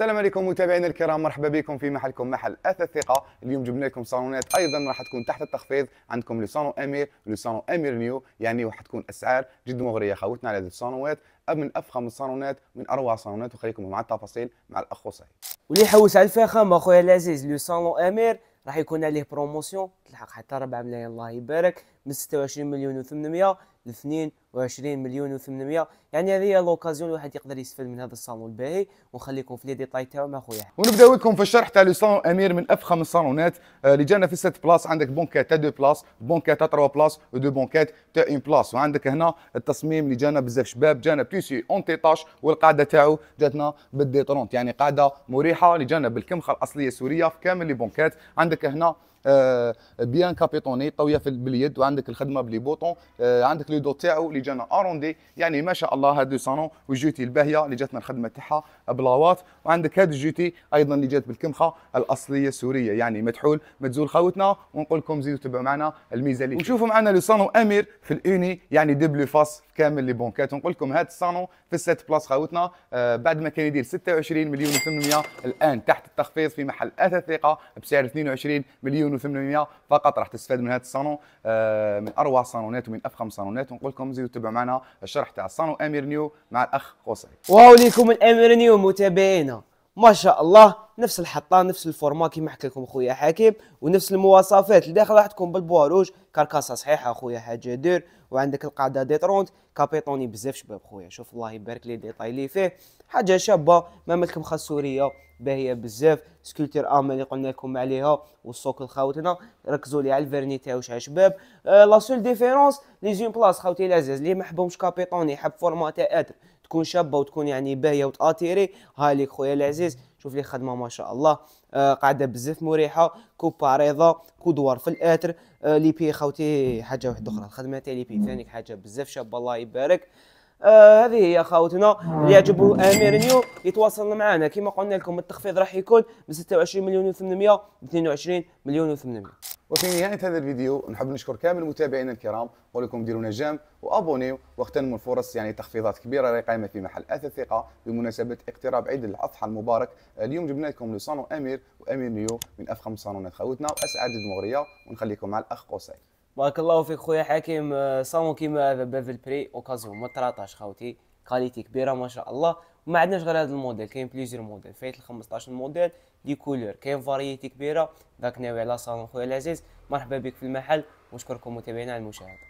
السلام عليكم متابعينا الكرام مرحبا بكم في محلكم محل اثاث ثقه اليوم جبنا لكم صالونات ايضا راح تكون تحت التخفيض عندكم لي صالون امير لي صالون امير نيو يعني راح تكون اسعار جد مغريه خوتنا على هذه الصالونات من افخم الصالونات من اروع الصالونات وخليكم مع التفاصيل مع الاخ صهيب واللي يحوس على الفخامه اخويا العزيز لو صالون امير راح يكون عليه بروموسيون يلحق حتى 4 ملايين الله يبارك من 26 مليون و800 ل 22 مليون و800 يعني هذه هي لوكازيون الواحد يقدر يستفاد من هذا الصالون الباهي ونخليكم في لي ديتاي تاعو مع خويا ونبداو لكم في الشرح تاع لو صالون امير من افخم الصالونات اللي آه، جانا في ست بلاص عندك بونكات تاع 2 بلاص بونكات تاع 3 بلاص ودو بونكات تاع 1 بلاص وعندك هنا التصميم اللي جانا بزاف شباب جانا بتيسي اون تيطاش والقاعده تاعو جاتنا بالديترونت يعني قاعده مريحه اللي جانا بالكمخه الاصليه السوريه في كامل لي بونكات عندك هنا بيان كابيتوني طويه باليد وعندك الخدمه بلي بوطون آه، عندك لي دو تاعو اللي جانا اروندي يعني ما شاء الله هذا صالون والجوتي الباهيه اللي جاتنا الخدمه تاعها بلاوات وعندك هذا الجوتي ايضا اللي جات بالكمخه الاصليه السوريه يعني مدحول مدزول خاوتنا ونقول لكم زيدوا تبعوا معنا الميزه اللي ونشوفوا معنا لو صالون امير في الاوني يعني دبلو فاس كامل لي بونكات ونقول لكم هذا الصالون في السيت بلاس خاوتنا آه بعد ما كان يدير 26 مليون و800 الان تحت التخفيض في محل اثاث ثقه بسعر 22 مليون 2800 فقط راح تستفاد من هذا الصالون آه، من اروع صالونات ومن افخم صالونات ونقول لكم زيدوا تبعوا معنا الشرح تاع الصالون امير نيو مع الاخ قصي واو ليكم الامير نيو متابعينا ما شاء الله نفس الحطه نفس الفورما كيما حكى لكم خويا حكيم ونفس المواصفات اللي داخل راح تكون بالبواروج كركاسه صحيحه خويا حاجه دير وعندك القاعده ديترونت كابيطوني بزاف شباب خويا شوف الله يبارك لي ديطاي اللي فيه حاجه شابه مملكه مخسوريه باهيه بزاف سكولتير امل اللي قلنا لكم عليها والسوق خاوتنا ركزوا لي على الفيرني تاعو شحال شباب آه، لا سول ديفيرونس لي زون بلاص خاوتي العزاز اللي ما حبهمش كابيطوني حب فورما تاع ادر تكون شابه وتكون يعني باهيه وتاتيري هالي خويا العزيز شوف لي خدمه ما شاء الله آه، قاعده بزاف مريحه كوب عريضه كودوار في الاتر آه، لي بي خوتي حاجه واحده اخرى الخدمه تاع لي بي ثاني حاجه بزاف شابه الله يبارك آه هذه هي خاوتنا اللي يعجبه امير نيو يتواصل معنا كما قلنا لكم التخفيض راح يكون من 26 مليون و800 22 مليون و800 وفي نهاية هذا الفيديو نحب نشكر كامل متابعينا الكرام نقول لكم ديروا نجام وابونيو واغتنموا الفرص يعني تخفيضات كبيرة اللي قائمة في محل أثر ثقة بمناسبة اقتراب عيد الأضحى المبارك اليوم جبنا لكم لصانو أمير وأمير نيو من أفخم صالونات خوتنا وأسعد المغرية ونخليكم مع الأخ قوسي بارك الله فيك خويا حكيم آه، صامو كيما هذا بافل بري اوكازيون ما تراطاش خوتي كاليتي كبيره ما شاء الله ما عندناش غير هذا الموديل كاين بليزيور موديل فايت ال 15 موديل لي كولور كاين فاريتي كبيره داك ناوي على صالون خويا العزيز مرحبا بك في المحل ونشكركم متابعينا على المشاهده